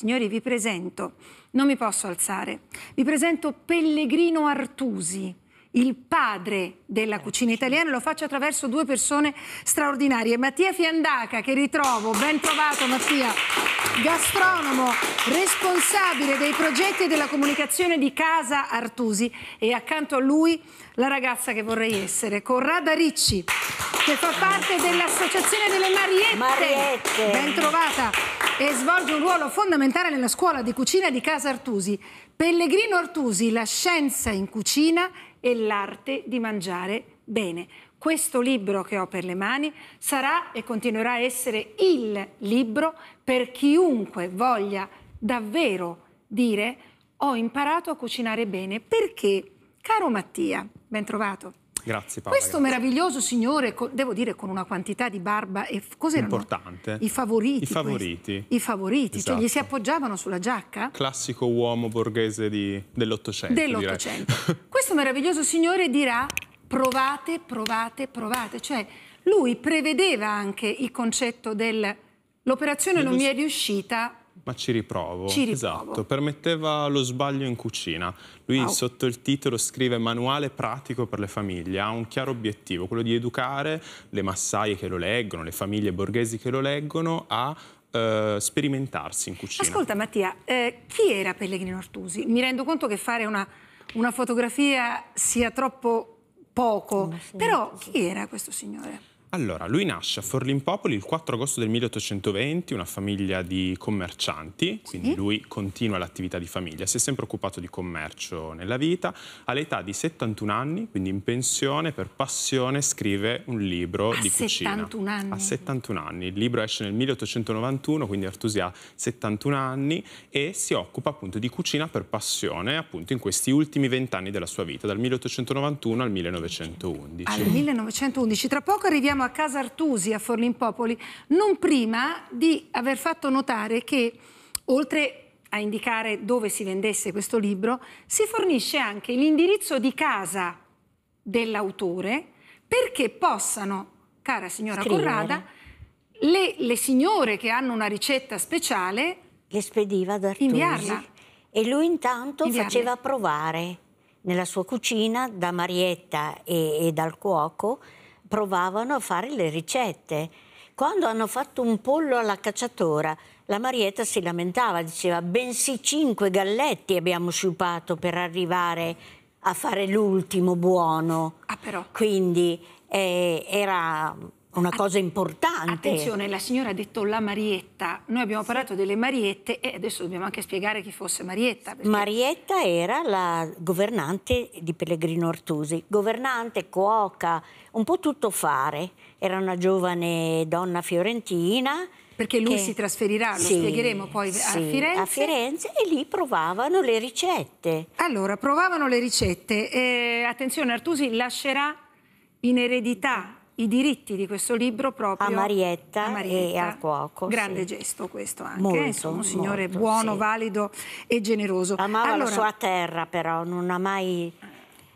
Signori, vi presento, non mi posso alzare, vi presento Pellegrino Artusi, il padre della eh, cucina italiana, lo faccio attraverso due persone straordinarie, Mattia Fiandaca che ritrovo, ben trovato Mattia, gastronomo, responsabile dei progetti e della comunicazione di Casa Artusi e accanto a lui la ragazza che vorrei essere, Corrada Ricci, che fa ah, parte dell'Associazione delle Mariette. Mariette. Ben trovata e svolge un ruolo fondamentale nella scuola di cucina di Casa Artusi. Pellegrino Artusi, la scienza in cucina e l'arte di mangiare bene. Questo libro che ho per le mani sarà e continuerà a essere il libro per chiunque voglia davvero dire ho imparato a cucinare bene perché, caro Mattia, ben trovato. Grazie Paola. Questo grazie. meraviglioso signore, devo dire con una quantità di barba, e cos'erano? Importante. I favoriti. I favoriti. Questi. I favoriti, esatto. cioè gli si esatto. appoggiavano sulla giacca? Classico uomo borghese dell'Ottocento. Dell'Ottocento. Questo meraviglioso signore dirà provate, provate, provate. Cioè lui prevedeva anche il concetto del... L'operazione non mi è riuscita, ma ci riprovo. Ci riprovo. Esatto, permetteva lo sbaglio in cucina. Lui wow. sotto il titolo scrive manuale pratico per le famiglie, ha un chiaro obiettivo, quello di educare le massaie che lo leggono, le famiglie borghesi che lo leggono a Uh, sperimentarsi in cucina. Ascolta Mattia, eh, chi era Pellegrino Artusi? Mi rendo conto che fare una, una fotografia sia troppo poco, però chi era questo signore? Allora, lui nasce a Forlimpopoli il 4 agosto del 1820, una famiglia di commercianti, quindi sì. lui continua l'attività di famiglia, si è sempre occupato di commercio nella vita, all'età di 71 anni, quindi in pensione, per passione scrive un libro a di cucina. 71 anni? A 71 anni, il libro esce nel 1891, quindi Artusi ha 71 anni e si occupa appunto di cucina per passione appunto in questi ultimi vent'anni della sua vita, dal 1891 al 1911. Al 1911, tra poco arriviamo siamo a Casa Artusi a Forlimpopoli, non prima di aver fatto notare che, oltre a indicare dove si vendesse questo libro, si fornisce anche l'indirizzo di casa dell'autore perché possano, cara signora Scrivere. Corrada, le, le, signore che hanno una ricetta speciale le spediva ad Artusi inviarla. e lui intanto inviarle. faceva provare nella sua cucina da Marietta e, e dal cuoco provavano a fare le ricette. Quando hanno fatto un pollo alla cacciatora, la Marietta si lamentava, diceva bensì cinque galletti abbiamo sciupato per arrivare a fare l'ultimo buono. Ah, Quindi eh, era una cosa importante. Attenzione, la signora ha detto la Marietta. Noi abbiamo parlato delle Mariette e adesso dobbiamo anche spiegare chi fosse Marietta. Perché... Marietta era la governante di Pellegrino Artusi, governante, cuoca, un po' tutto fare. Era una giovane donna fiorentina. Perché lui che... si trasferirà, lo sì, spiegheremo poi sì, a Firenze. A Firenze e lì provavano le ricette. Allora, provavano le ricette. Eh, attenzione, Artusi lascerà in eredità i diritti di questo libro proprio a Marietta, a Marietta. e al cuoco. Grande sì. gesto questo anche, molto, insomma, un signore molto, buono, sì. valido e generoso. Amava allora... la sua terra però, non ha mai...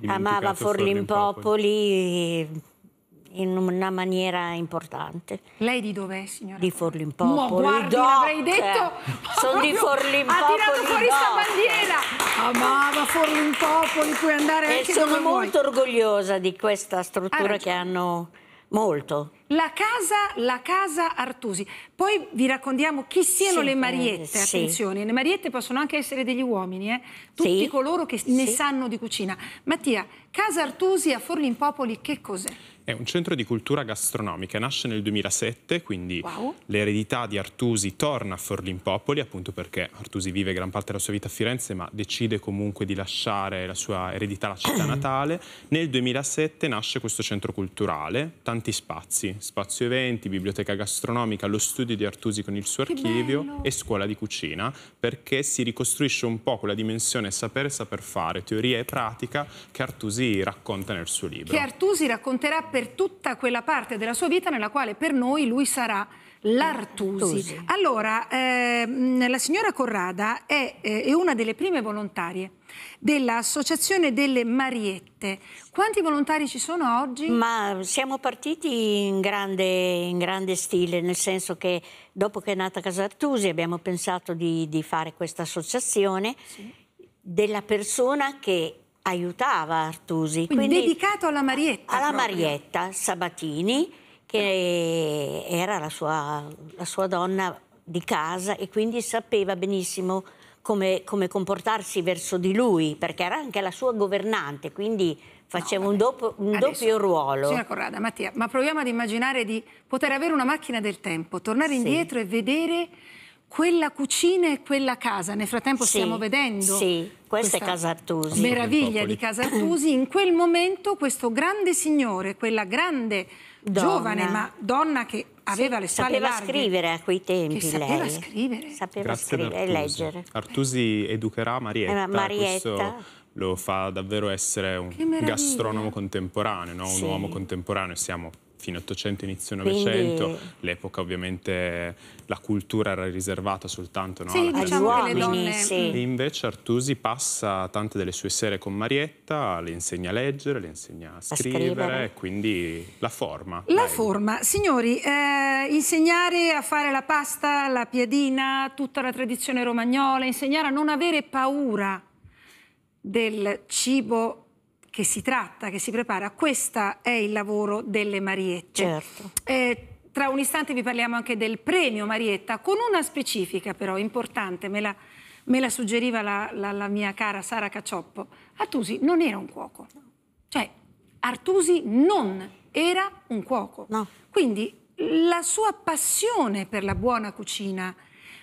Amava Forlimpopoli in una maniera importante. Lei di dov'è, signora? Di Forlimpopoli. Ma guardi, l'avrei detto! Sono di Forlimpopoli. Ha tirato fuori questa bandiera! Amava Forlimpopoli, puoi andare e anche dove vuoi. sono molto orgogliosa di questa struttura che hanno Molto. La casa, la casa, Artusi. Poi vi raccontiamo chi siano sì, le eh, Mariette. Attenzione, le Mariette possono anche essere degli uomini, eh? tutti sì. coloro che ne sì. sanno di cucina. Mattia, Casa Artusi a Forlimpopoli che cos'è? È un centro di cultura gastronomica, nasce nel 2007, quindi wow. l'eredità di Artusi torna a Forlimpopoli, appunto perché Artusi vive gran parte della sua vita a Firenze, ma decide comunque di lasciare la sua eredità alla città natale. Nel 2007 nasce questo centro culturale, tanti spazi, spazio eventi, biblioteca gastronomica, lo studio di Artusi con il suo archivio e scuola di cucina, perché si ricostruisce un po' quella dimensione relazione sapere e saper fare, teoria e pratica che Artusi racconta nel suo libro. Che Artusi racconterà per tutta quella parte della sua vita nella quale per noi lui sarà l'Artusi. Allora, ehm, la signora Corrada è, eh, è una delle prime volontarie dell'Associazione delle Mariette. Quanti volontari ci sono oggi? Ma siamo partiti in grande, in grande stile, nel senso che dopo che è nata Casa Artusi abbiamo pensato di, di fare questa associazione. Sì della persona che aiutava Artusi. Quindi, Quindi dedicato alla Marietta. Alla proprio. Marietta Sabatini, che era la sua, la sua donna di casa e quindi sapeva benissimo come, come, comportarsi verso di lui, perché era anche la sua governante, quindi faceva no, un, dopo, un Adesso, doppio ruolo. Signora Corrada, Mattia, ma proviamo ad immaginare di poter avere una macchina del tempo, tornare sì. indietro e vedere quella cucina e quella casa. Nel frattempo sì, stiamo vedendo. Sì, questa, questa è Casa Artusi. Meraviglia di Casa Artusi. In quel momento questo grande signore, quella grande donna. giovane ma donna che aveva sì, le spalle sapeva larghe. scrivere a quei tempi che sapeva lei. scrivere. Sapeva Grazie scrivere e leggere. Artusi educherà Marietta. Eh, Marietta. lo fa davvero essere un gastronomo contemporaneo, no? un uomo contemporaneo. Siamo fine 800, inizio 900, Quindi... l'epoca ovviamente la cultura era riservata soltanto no, sì, alla diciamo alle donne. Sì. E invece Artusi passa tante delle sue sere con Marietta, le insegna a leggere, le insegna a scrivere, a scrivere. quindi la forma. La lei. forma. Signori, eh, insegnare a fare la pasta, la piadina, tutta la tradizione romagnola, insegnare a non avere paura del cibo che si tratta, che si prepara. Questo è il lavoro delle Mariette. Certo. Eh, tra un istante vi parliamo anche del premio Marietta, con una specifica però importante, me la, me la suggeriva la, la, la, mia cara Sara Cacioppo. Artusi non era un cuoco, cioè Artusi non era un cuoco. No. Quindi la sua passione per la buona cucina,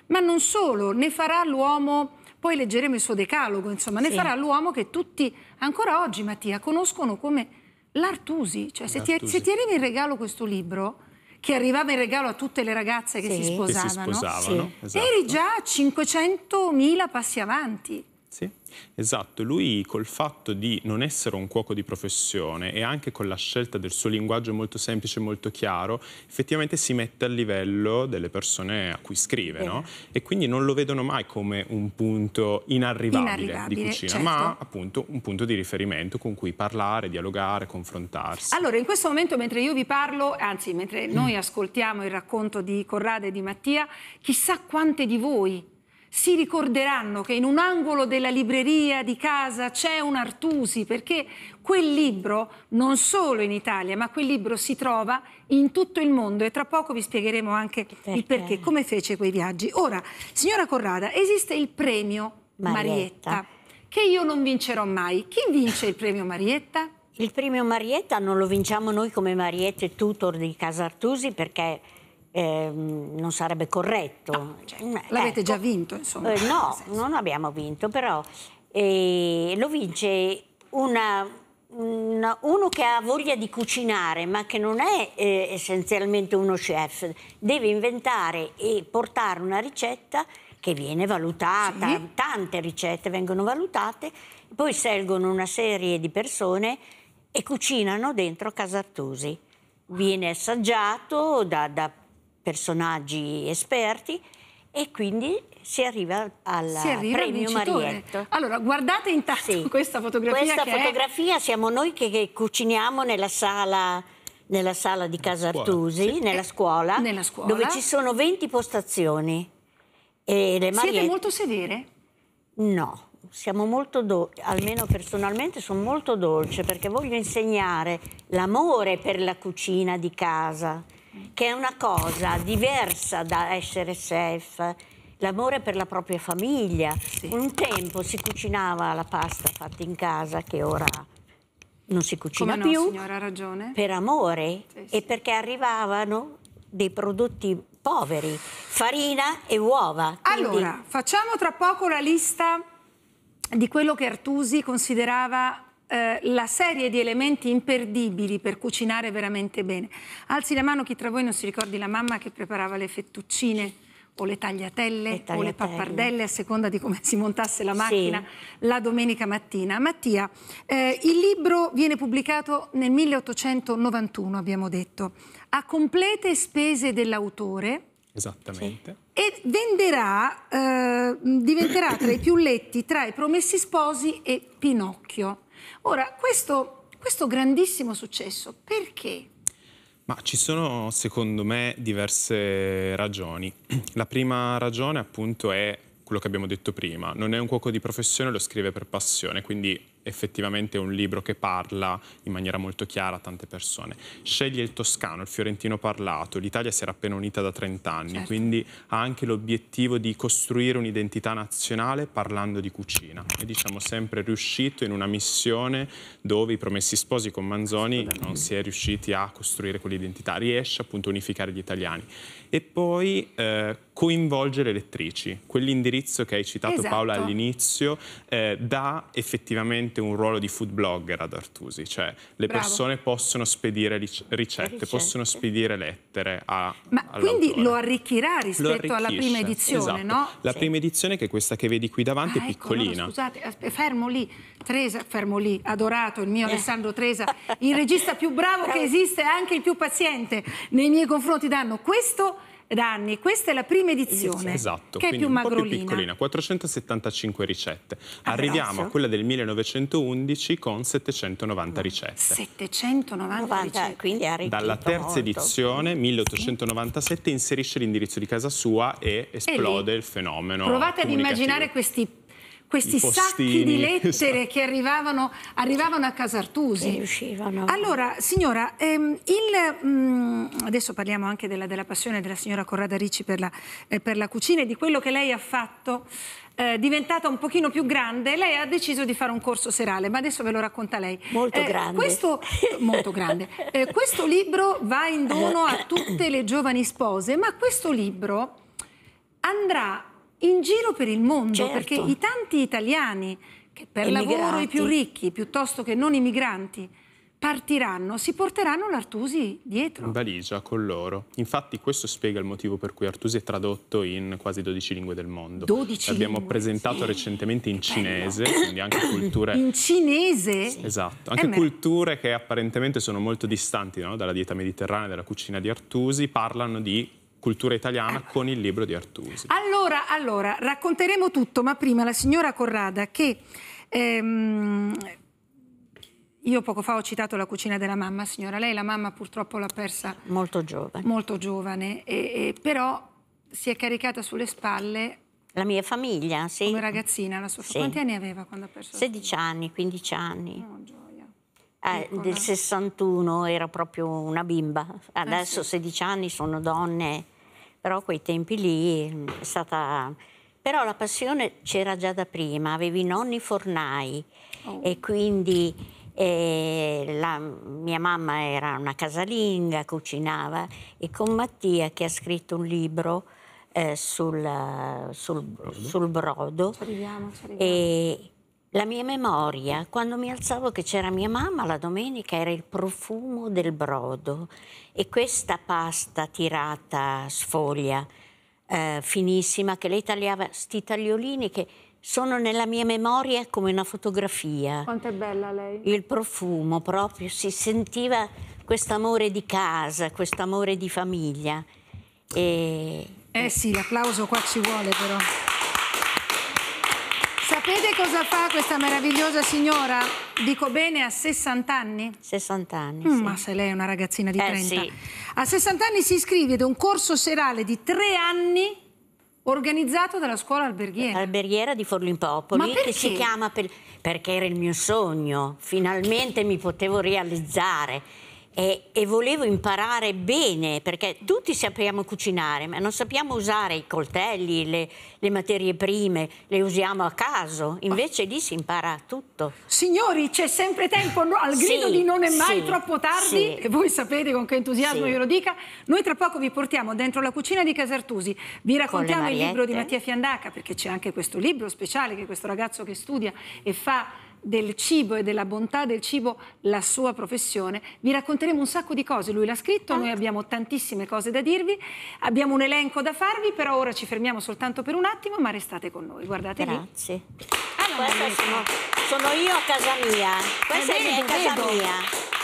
ma non solo, ne farà l'uomo poi leggeremo il suo decalogo, insomma, ne sì. farà l'uomo che tutti ancora oggi, Mattia, conoscono come l'Artusi. Cioè, se ti, se ti arriva in regalo questo libro, che arrivava in regalo a tutte le ragazze che sì. si sposavano, che si sposavano sì. esatto. eri già 500.000 passi avanti. Esatto, lui col fatto di non essere un cuoco di professione e anche con la scelta del suo linguaggio molto semplice e molto chiaro, effettivamente si mette al livello delle persone a cui scrive, no? E quindi non lo vedono mai come un punto inarrivabile, inarrivabile di cucina, certo. ma appunto un punto di riferimento con cui parlare, dialogare, confrontarsi. Allora, in questo momento mentre io vi parlo, anzi mentre noi mm. ascoltiamo il racconto di Corrado e di Mattia, chissà quante di voi si ricorderanno che in un angolo della libreria di casa c'è un Artusi, perché quel libro, non solo in Italia, ma quel libro si trova in tutto il mondo e tra poco vi spiegheremo anche perché? il perché, come fece quei viaggi. Ora, signora Corrada, esiste il premio Marietta, Marietta che io non vincerò mai. Chi vince il premio Marietta? Il premio Marietta non lo vinciamo noi come Mariette Tutor di Casa Artusi perché eh, non sarebbe corretto. No, ah, cioè, certo. eh, L'avete ecco. già vinto, insomma. Eh, no, non abbiamo vinto, però eh, lo vince una, una, uno che ha voglia di cucinare, ma che non è eh, essenzialmente uno chef, deve inventare e portare una ricetta che viene valutata, sì. tante ricette vengono valutate, poi scelgono una serie di persone e cucinano dentro Casartusi. Viene assaggiato da, da personaggi esperti e quindi si arriva al si arriva premio al Marietto. Allora, guardate intanto sì. questa fotografia. Questa fotografia è... siamo noi che, che cuciniamo nella sala nella sala di Casa scuola, Artusi, sì. nella, scuola, nella, scuola, dove ci sono 20 postazioni. E le Siete molto severe? No, siamo molto dolci, almeno personalmente sono molto dolce perché voglio insegnare l'amore per la cucina di casa che è una cosa diversa da essere chef, l'amore per la propria famiglia. Sì. Un tempo si cucinava la pasta fatta in casa che ora non si cucina Come più. No, signora, ha ragione. Per amore sì, sì. e perché arrivavano dei prodotti poveri, farina e uova. Quindi... Allora, facciamo tra poco la lista di quello che Artusi considerava eh, la serie di elementi imperdibili per cucinare veramente bene. Alzi la mano chi tra voi non si ricordi la mamma che preparava le fettuccine o le tagliatelle, le tagliatelle. o le pappardelle a seconda di come si montasse la macchina sì. la domenica mattina. Mattia, eh, il libro viene pubblicato nel 1891, abbiamo detto, a complete spese dell'autore. Esattamente. Sì. E venderà, eh, diventerà tra i più letti tra i Promessi Sposi e Pinocchio. Ora, questo, questo grandissimo successo, perché? Ma ci sono secondo me diverse ragioni. La prima ragione appunto è quello che abbiamo detto prima, non è un cuoco di professione, lo scrive per passione, quindi effettivamente è un libro che parla in maniera molto chiara a tante persone. Sceglie il toscano, il fiorentino parlato, l'Italia si era appena unita da 30 anni, certo. quindi ha anche l'obiettivo di costruire un'identità nazionale parlando di cucina. E diciamo sempre riuscito in una missione dove i promessi sposi con Manzoni non si è riusciti a costruire quell'identità, riesce appunto a unificare gli italiani. E poi eh, coinvolgere le lettrici, quell'indirizzo che hai citato esatto. Paola all'inizio eh, dà effettivamente veramente un ruolo di food blogger ad Artusi, cioè le Bravo. persone possono spedire ricette, ricette, possono spedire lettere a Ma quindi lo arricchirà rispetto lo alla prima edizione, esatto. no? La sì. prima edizione che è questa che vedi qui davanti ah, è piccolina. Ecco, no, scusate, fermo lì, Tresa, fermo lì, adorato il mio eh. Alessandro Tresa, il regista più bravo che eh. esiste, anche il più paziente nei miei confronti danno questo da anni. Questa è la prima edizione, esatto, che è più magrolina. più piccolina, 475 ricette. Ah, Arriviamo grazie. a quella del 1911 con 790 mm. ricette. 790 90, ricette. Eh, quindi è Dalla terza molto. edizione, 1897, inserisce l'indirizzo di casa sua e esplode e il fenomeno. Provate ad immaginare questi questi sacchi di lettere esatto. che arrivavano, arrivavano, a Casartusi. Che Riuscivano. Allora, signora, ehm, il, mh, mm, adesso parliamo anche della, della, passione della signora Corrada Ricci per la, eh, per la cucina e di quello che lei ha fatto. Eh, diventata un pochino più grande, lei ha deciso di fare un corso serale, ma adesso ve lo racconta lei. Molto eh, grande. Questo, molto grande. Eh, questo libro va in dono a tutte le giovani spose, ma questo libro andrà in giro per il mondo, certo. perché i tanti italiani che per Emigrati. lavoro i più ricchi, piuttosto che non i migranti, partiranno, si porteranno l'Artusi dietro. In valigia con loro. Infatti questo spiega il motivo per cui Artusi è tradotto in quasi 12 lingue del mondo. 12 L'abbiamo lingue. presentato sì. recentemente in cinese, quindi anche culture... In cinese? Esatto, anche eh culture che apparentemente sono molto distanti no? dalla dieta mediterranea, dalla cucina di Artusi, parlano di cultura italiana ecco. con il libro di Artusi. Allora, allora, racconteremo tutto, ma prima la signora Corrada che... Ehm, io poco fa ho citato la cucina della mamma, signora. Lei la mamma purtroppo l'ha persa... Molto giovane. Molto giovane, e, e, però si è caricata sulle spalle... La mia famiglia, sì. Come ragazzina, la sua... Sì. Quanti anni aveva quando ha perso? 16 anni, 15 anni. Oh, eh, ecco, del 61 era proprio una bimba, adesso eh sì. 16 anni sono donne, però a quei tempi lì mm, è stata... Però la passione c'era già da prima, avevi i nonni fornai oh. e quindi eh, la, mia mamma era una casalinga, cucinava e con Mattia che ha scritto un libro eh, sul, sul, sul, brodo, ci arriviamo, ci arriviamo. E, la mia memoria, quando mi alzavo che c'era mia mamma la domenica, era il profumo del brodo e questa pasta tirata sfoglia, eh, finissima, che lei tagliava, sti tagliolini che sono nella mia memoria come una fotografia. Quanto è bella lei. Il profumo proprio, si sentiva questo amore di casa, questo amore di famiglia. E... Eh sì, l'applauso qua ci vuole però. Sapete cosa fa questa meravigliosa signora? Dico bene, a 60 anni? 60 anni, mm, sì. Ma se lei è una ragazzina di eh, 30. Sì. A 60 anni si iscrive ad un corso serale di tre anni organizzato dalla scuola alberghiera. Alberghiera di Forlimpopoli, che si chiama per... perché era il mio sogno, finalmente mi potevo realizzare e, e, volevo imparare bene perché tutti sappiamo cucinare ma non sappiamo usare i coltelli, le, le materie prime, le usiamo a caso, invece oh. lì si impara tutto. Signori c'è sempre tempo no? al grido sì, di non è mai sì, troppo tardi sì. e voi sapete con che entusiasmo io lo dica, noi tra poco vi portiamo dentro la cucina di Casartusi. vi raccontiamo il libro di Mattia Fiandaca perché c'è anche questo libro speciale che questo ragazzo che studia e fa del cibo e della bontà del cibo la sua professione. Vi racconteremo un sacco di cose, lui l'ha scritto, noi ecco. abbiamo tantissime cose da dirvi, abbiamo un elenco da farvi, però ora ci fermiamo soltanto per un attimo, ma restate con noi, guardate Grazie. lì. Grazie. Ah, sono, sono, io a casa mia, eh, questa è, vero, è casa vedo. mia.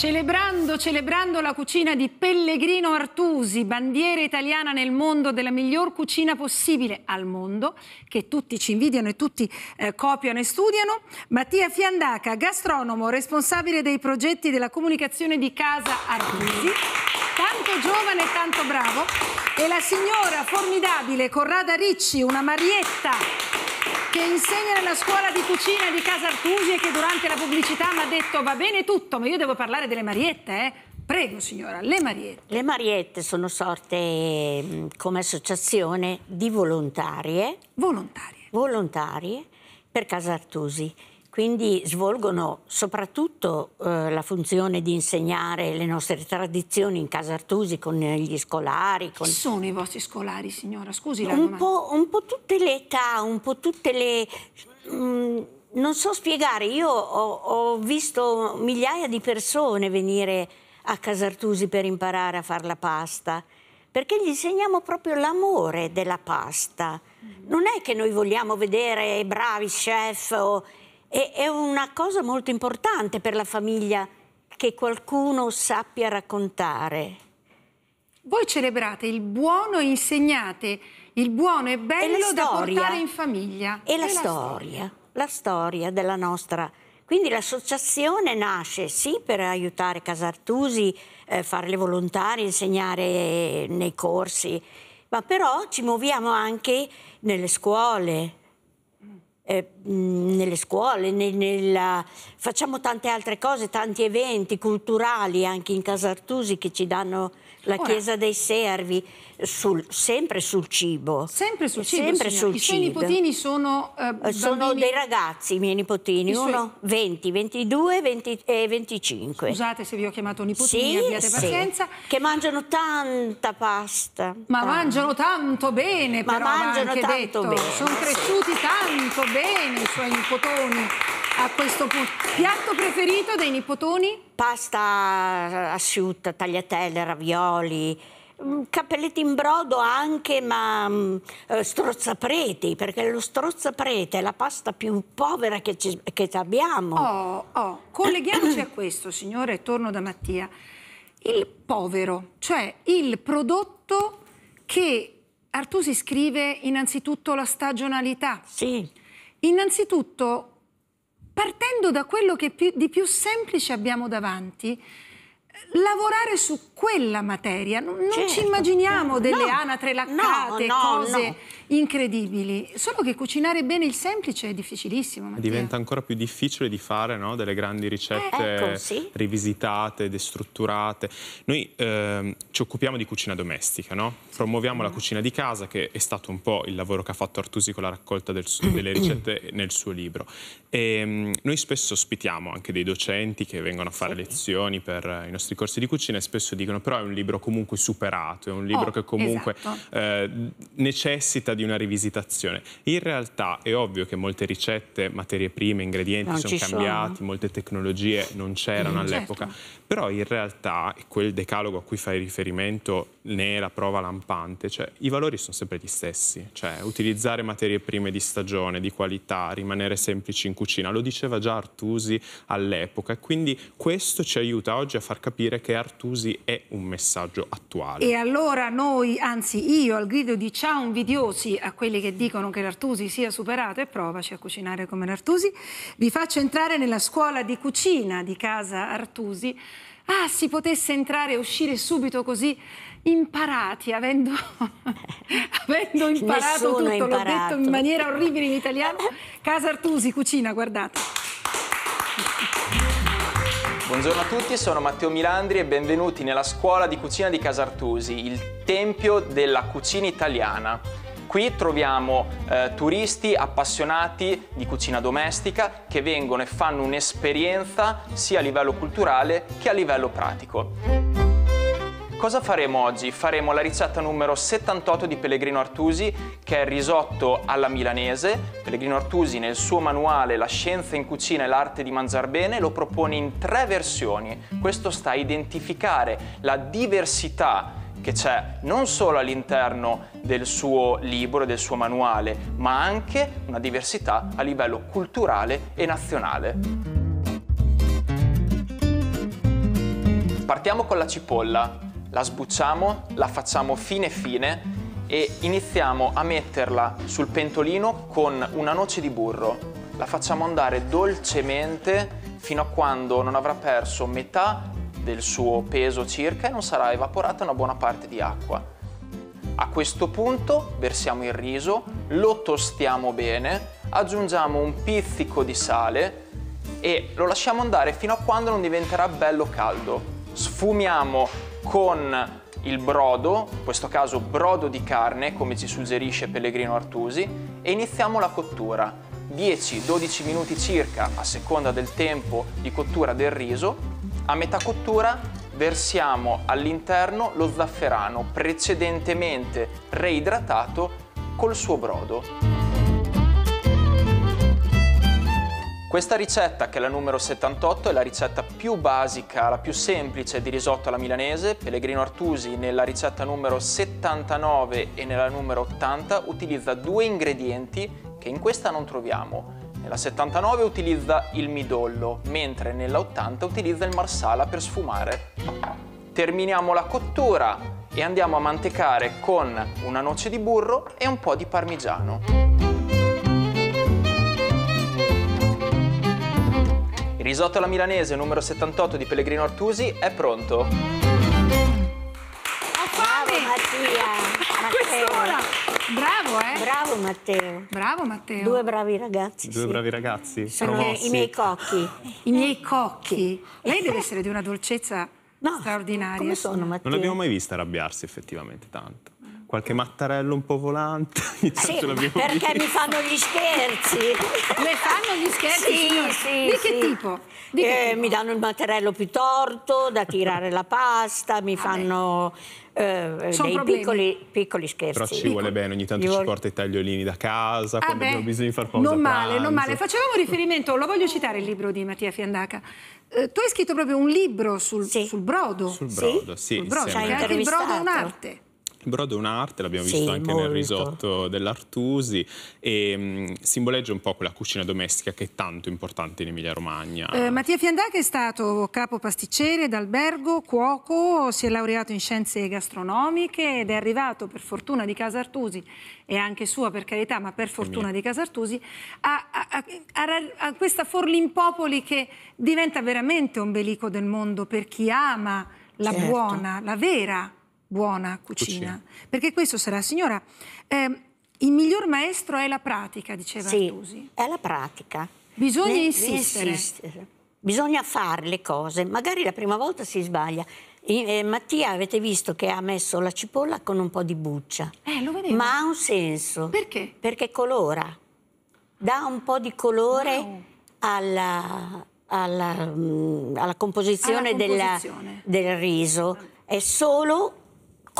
Celebrando, celebrando la cucina di Pellegrino Artusi, bandiera italiana nel mondo della miglior cucina possibile al mondo, che tutti ci invidiano e tutti eh, copiano e studiano, Mattia Fiandaca, gastronomo, responsabile dei progetti della comunicazione di Casa Artusi, tanto giovane e tanto bravo, e la signora formidabile Corrada Ricci, una Marietta che insegna nella scuola di cucina di Casa Artusi e che durante la pubblicità mi ha detto va bene tutto, ma io devo parlare delle mariette, eh? Prego signora, le mariette. Le mariette sono sorte mm, come associazione di volontarie. Volontarie. Volontarie per Casa Artusi quindi svolgono soprattutto eh, la funzione di insegnare le nostre tradizioni in casa Artusi con gli scolari. Con... Chi sono i vostri scolari, signora? Scusi la un po', un po' tutte le età, un po' tutte le... Mh, mm, non so spiegare, io ho, ho visto migliaia di persone venire a casa Artusi per imparare a fare la pasta, perché gli insegniamo proprio l'amore della pasta. Mm. Non è che noi vogliamo vedere bravi chef o e è una cosa molto importante per la famiglia che qualcuno sappia raccontare. Voi celebrate il buono e insegnate il buono e bello e da portare in famiglia. E, e la, la storia, storia, la storia della nostra quindi l'associazione nasce sì per aiutare Casartusi, eh, fare le volontarie, insegnare nei corsi, ma però ci muoviamo anche nelle scuole, eh, nelle scuole, nel, nella... facciamo tante altre cose, tanti eventi culturali anche in Casa Artusi che ci danno la Ora, Chiesa dei Servi, sul, sempre sul cibo. Sempre sul cibo. Sempre sul I suoi nipotini sono. Eh, eh, sono bambini... dei ragazzi, i miei nipotini, I uno suoi... 20, 22 20, e 25. Scusate se vi ho chiamato nipotini, sì, abbiate sì. pazienza. Che mangiano tanta pasta. Ma tanta. mangiano tanto bene, ma però, mangiano tanto detto. bene. Sono cresciuti tanto bene i suoi nipotoni a questo punto. Piatto preferito dei nipotoni? Pasta eh, asciutta, tagliatelle, ravioli, mm, Cappelletti in brodo anche, ma mh, mm, eh, strozzapreti, perché lo strozzaprete è la pasta più povera che, ci, che abbiamo. Oh, oh, colleghiamoci a questo, signore, torno da Mattia. Il povero, cioè il prodotto che Artusi scrive innanzitutto la stagionalità. Sì. Innanzitutto partendo da quello che più, di più semplice abbiamo davanti, lavorare su quella materia. Non, certo. ci immaginiamo delle no. anatre laccate, no, no, cose incredibili. Solo che cucinare bene il semplice è difficilissimo. Mattia. Diventa ancora più difficile di fare delle grandi ricette eh, ecco, sì. rivisitate, destrutturate. Noi ehm, ci occupiamo di cucina domestica, promuoviamo la cucina di casa, che è stato un po' il lavoro che ha fatto Artusi con la raccolta del, delle ricette nel suo libro. E, ehm, noi spesso ospitiamo anche dei docenti che vengono a fare sì. lezioni per eh, i nostri corsi di cucina e spesso dicono però è un libro comunque superato, è un libro oh, che comunque esatto. eh, necessita di una rivisitazione. In realtà è ovvio che molte ricette, materie prime, ingredienti non sono cambiati, sono. molte tecnologie non c'erano mm, all'epoca, certo. però in realtà quel decalogo a cui fai riferimento ne è la prova lampante, cioè i valori sono sempre gli stessi, cioè utilizzare materie prime di stagione, di qualità, rimanere semplici in cucina, lo diceva già Artusi all'epoca e quindi questo ci aiuta oggi a far capire dire che Artusi è un messaggio attuale. E allora noi, anzi io, al grido di ciao invidiosi a quelli che dicono che l'Artusi sia superato e provaci a cucinare come l'Artusi, vi faccio entrare nella scuola di cucina di casa Artusi. Ah, si potesse entrare e uscire subito così imparati, avendo, avendo imparato Nessuno tutto, l'ho detto in maniera orribile in italiano. Casa Artusi, cucina, guardate. Buongiorno a tutti, sono Matteo Milandri e benvenuti nella scuola di cucina di Casartusi, il tempio della cucina italiana. Qui troviamo eh, turisti appassionati di cucina domestica che vengono e fanno un'esperienza sia a livello culturale che a livello pratico. Cosa faremo oggi? Faremo la ricetta numero 78 di Pellegrino Artusi, che è il risotto alla milanese. Pellegrino Artusi nel suo manuale La scienza in cucina e l'arte di mangiar bene lo propone in tre versioni. Questo sta a identificare la diversità che c'è non solo all'interno del suo libro, del suo manuale, ma anche una diversità a livello culturale e nazionale. Partiamo con la cipolla la sbucciamo, la facciamo fine fine e iniziamo a metterla sul pentolino con una noce di burro. La facciamo andare dolcemente fino a quando non avrà perso metà del suo peso circa e non sarà evaporata una buona parte di acqua. A questo punto versiamo il riso, lo tostiamo bene, aggiungiamo un pizzico di sale e lo lasciamo andare fino a quando non diventerà bello caldo. Sfumiamo con il brodo, in questo caso brodo di carne come ci suggerisce Pellegrino Artusi, e iniziamo la cottura. 10-12 minuti circa a seconda del tempo di cottura del riso. A metà cottura versiamo all'interno lo zafferano precedentemente reidratato col suo brodo. Questa ricetta, che è la numero 78, è la ricetta più basica, la più semplice di risotto alla milanese. Pellegrino Artusi nella ricetta numero 79 e nella numero 80 utilizza due ingredienti che in questa non troviamo. Nella 79 utilizza il midollo, mentre nella 80 utilizza il marsala per sfumare. Terminiamo la cottura e andiamo a mantecare con una noce di burro e un po' di parmigiano. Il risotto alla milanese numero 78 di Pellegrino Artusi è pronto. Ho fame! Bravo Mattia! Matteo. Bravo, eh? Bravo Matteo. Bravo Matteo. Due bravi ragazzi. Due sì. bravi ragazzi. Sono promossi. i miei cocchi. I miei cocchi. Lei deve essere di una dolcezza no, straordinaria. Come sono Matteo? Non l'abbiamo mai vista arrabbiarsi effettivamente tanto qualche mattarello un po' volante. Sì, perché mi fanno gli scherzi. Le fanno gli scherzi? Sì, signora. sì. Di che sì. tipo? Di che eh, tipo? Mi danno il mattarello più torto da tirare la pasta, mi ah fanno... Eh, Sono dei piccoli, piccoli, scherzi. Però ci vuole bene, ogni tanto Io... ci porta i tagliolini da casa, ah quando beh, abbiamo bisogno di far pausa Non male, pranzo. non male. Facevamo riferimento, lo voglio citare il libro di Mattia Fiandaca. Eh, tu hai scritto proprio un libro sul, sì. sul brodo. Sul brodo, sì. sì sul brodo, sì, cioè, anche il brodo è un'arte. Il brodo è un'arte, l'abbiamo sì, visto anche molto. nel risotto dell'Artusi e mh, simboleggia un po' quella cucina domestica che è tanto importante in Emilia-Romagna. Eh, Mattia Fiandaca è stato capo pasticcere d'albergo, cuoco, si è laureato in scienze gastronomiche ed è arrivato per fortuna di casa Artusi e anche sua per carità, ma per fortuna di casa Artusi a, a, a, a questa Forlimpopoli che diventa veramente un belico del mondo per chi ama la certo. buona, la vera buona cucina, cucina. perché questo sarà. Signora, eh, il miglior maestro è la pratica, diceva sì, Artusi. è la pratica. Bisogna ne, insistere. insistere. Bisogna fare le cose, magari la prima volta si sbaglia. Eh, Mattia avete visto che ha messo la cipolla con un po' di buccia. Eh, lo vedevo. Ma ha un senso. Perché? Perché colora. Dà un po' di colore wow. alla, alla, mm, alla, composizione, alla composizione. Della, del riso. È solo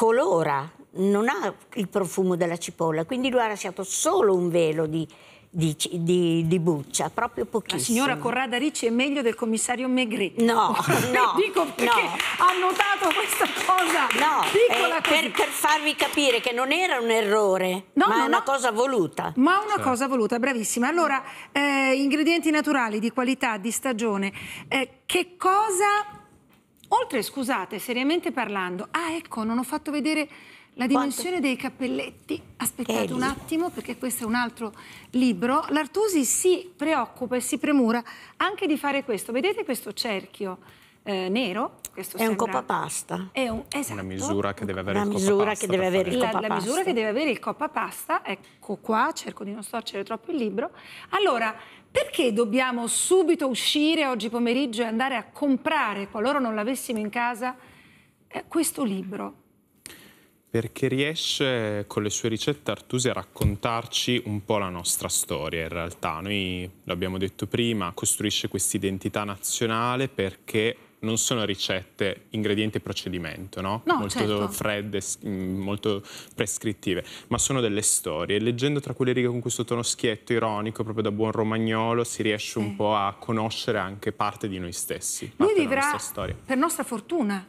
colora, non ha il profumo della cipolla, quindi lui ha lasciato solo un velo di, di, di, di, buccia, proprio pochissimo. La signora Corrada Ricci è meglio del commissario Megri. No, no. Dico perché no. ha notato questa cosa no, eh, per, per, farvi capire che non era un errore, no, ma no, una no. cosa voluta. Ma una sì. Certo. cosa voluta, bravissima. Allora, eh, ingredienti naturali di qualità, di stagione, eh, che cosa Oltre, scusate, seriamente parlando, ah ecco, non ho fatto vedere la dimensione Quanto? dei cappelletti. Aspettate eh, un attimo perché questo è un altro libro. L'Artusi si preoccupa e si premura anche di fare questo. Vedete questo cerchio? eh, nero. Questo è sembra... un copapasta. È un, esatto. Una misura che deve avere Una il copapasta. Deve avere il la, copapasta. la misura che deve avere il copapasta, ecco qua, cerco di non storcere troppo il libro. Allora, perché dobbiamo subito uscire oggi pomeriggio e andare a comprare, qualora non l'avessimo in casa, eh, questo libro? Perché riesce con le sue ricette Artusi a raccontarci un po' la nostra storia in realtà. Noi, l'abbiamo detto prima, costruisce questa identità nazionale perché non sono ricette, ingredienti e procedimento, no? no molto certo. fredde, mm, molto prescrittive, ma sono delle storie. Leggendo tra quelle righe con questo tono schietto, ironico, proprio da buon romagnolo, si riesce un po' a conoscere anche parte di noi stessi. Lui vivrà nostra per nostra fortuna,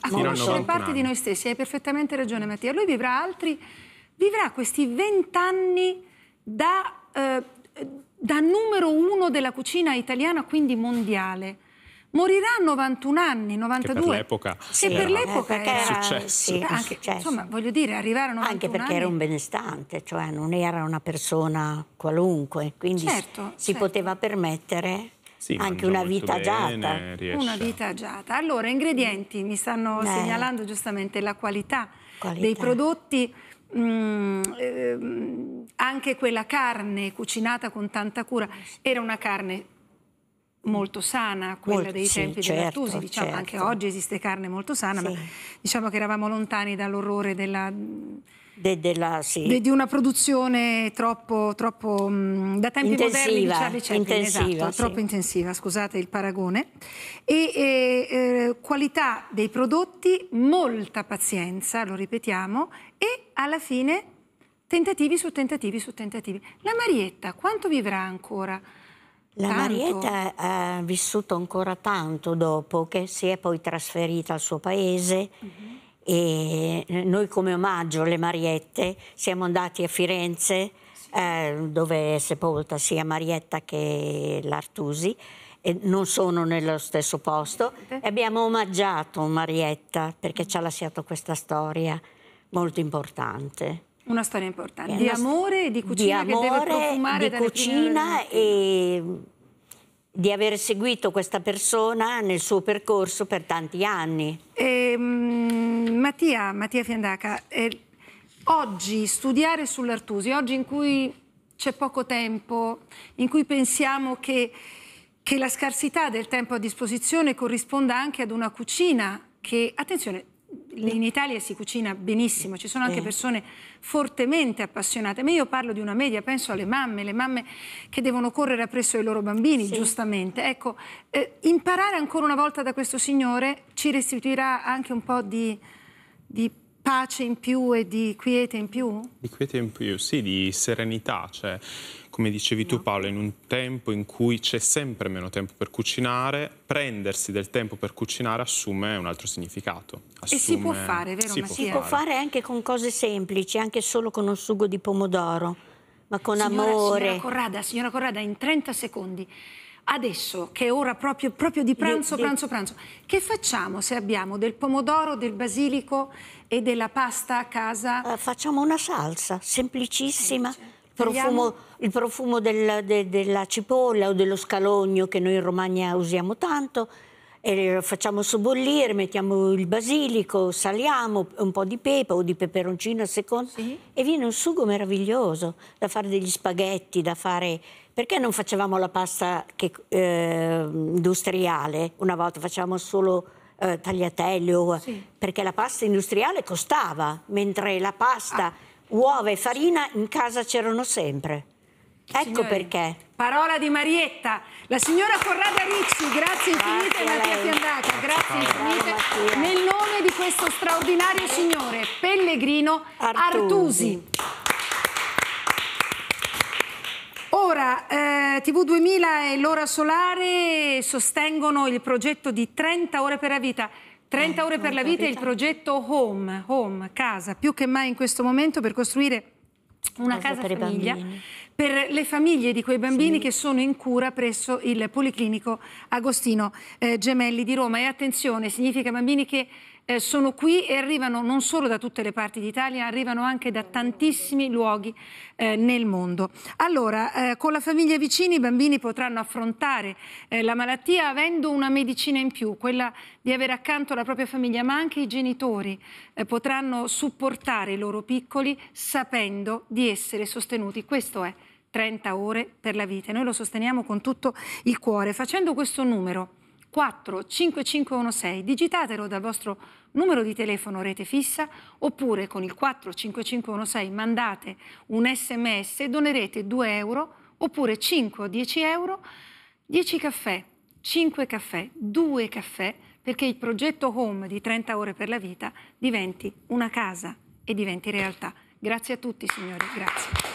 a conoscere parte anni. di noi stessi. Hai perfettamente ragione Mattia. Lui vivrà altri, vivrà questi vent'anni da, eh, da numero uno della cucina italiana, quindi mondiale morirà a 91 anni, 92. Che per l'epoca. Sì, era... per l'epoca eh, era successo. Sì, anche, successo. Insomma, voglio dire, arrivare a 91 anni... Anche perché anni... era un benestante, cioè non era una persona qualunque, quindi certo, si certo. poteva permettere sì, anche una vita agiata. Una vita agiata. Allora, ingredienti, mi stanno Beh. segnalando giustamente la qualità, qualità. dei prodotti, mh, mm, eh, anche quella carne cucinata con tanta cura, era una carne molto sana, quella molto, dei tempi sì, certo, Lattusi, diciamo, certo. anche oggi esiste carne molto sana, sì. ma diciamo che eravamo lontani dall'orrore della... De, della, sì. de, di una produzione troppo, troppo mh, mm, da tempi intensiva, moderni di Charlie Chaplin, esatto, sì. troppo intensiva, scusate il paragone, e, e eh, qualità dei prodotti, molta pazienza, lo ripetiamo, e alla fine tentativi su tentativi su tentativi. La Marietta quanto vivrà ancora? La tanto. Marietta ha vissuto ancora tanto dopo che si è poi trasferita al suo paese mm-hmm. e eh, noi come omaggio alle Mariette siamo andati a Firenze sì. eh, dove è sepolta sia Marietta che l'Artusi e non sono nello stesso posto e abbiamo omaggiato Marietta perché mm. ci ha lasciato questa storia molto importante. Una storia importante, di amore e di cucina di amore, che deve profumare di cucina e mm, di aver seguito questa persona nel suo percorso per tanti anni. E, ehm, Mattia, Mattia Fiandaca, eh, oggi studiare sull'Artusi, oggi in cui c'è poco tempo, in cui pensiamo che, che la scarsità del tempo a disposizione corrisponda anche ad una cucina che, attenzione, in Italia si cucina benissimo, ci sono anche persone fortemente appassionate, ma io parlo di una media, penso alle mamme, le mamme che devono correre appresso ai loro bambini, sì. giustamente. Ecco, eh, imparare ancora una volta da questo signore ci restituirà anche un po' di, di pace in più e di quiete in più? Di quiete in più, sì, di serenità. Cioè come dicevi tu Paolo, in un tempo in cui c'è sempre meno tempo per cucinare, prendersi del tempo per cucinare assume un altro significato. Assume... E si può fare, vero? Si, può, si può fare anche con cose semplici, anche solo con un sugo di pomodoro, ma con signora, amore. Signora Corrada, signora Corrada, in 30 secondi adesso che è ora proprio, proprio di pranzo, pranzo, pranzo, che facciamo se abbiamo del pomodoro, del basilico e della pasta a casa? Uh, facciamo una salsa semplicissima. Semplice. Eh, certo. Profumo, il profumo della, de, della cipolla o dello scalogno che noi in Romagna usiamo tanto, e facciamo sobbollire, mettiamo il basilico, saliamo, un po' di pepa o di peperoncino a seconda sì. e viene un sugo meraviglioso da fare degli spaghetti, da fare... Perché non facevamo la pasta che, eh, industriale? Una volta facevamo solo eh, tagliatelle, sì. perché la pasta industriale costava, mentre la pasta... Ah Uova e farina in casa c'erano sempre. Ecco Signori, perché. Parola di Marietta, la signora Corrada Ricci, grazie infinite grazie Mattia Fiandaca, grazie infinite nel nome di questo straordinario signore Pellegrino Artusi. Artusi. Ora, eh, TV2000 e l'ora solare sostengono il progetto di 30 ore per la vita. 30 ore per la vita è il progetto Home, Home, casa, più che mai in questo momento per costruire una casa, casa per famiglia per le famiglie di quei bambini sì. che sono in cura presso il Policlinico Agostino eh, Gemelli di Roma. E attenzione, significa bambini che eh, sono qui e arrivano non solo da tutte le parti d'Italia, arrivano anche da tantissimi luoghi eh, nel mondo. Allora, eh, con la famiglia vicina i bambini potranno affrontare eh, la malattia avendo una medicina in più, quella di avere accanto la propria famiglia, ma anche i genitori eh, potranno supportare i loro piccoli sapendo di essere sostenuti. Questo è 30 ore per la vita. e Noi lo sosteniamo con tutto il cuore, facendo questo numero 4 5516. Digitatelo dal vostro numero di telefono rete fissa oppure con il 4 5516 mandate un sms, e donerete 2 euro oppure 5 o 10 euro, 10 caffè, 5 caffè, 2 caffè perché il progetto Home di 30 ore per la vita diventi una casa e diventi realtà. Grazie a tutti signori, grazie.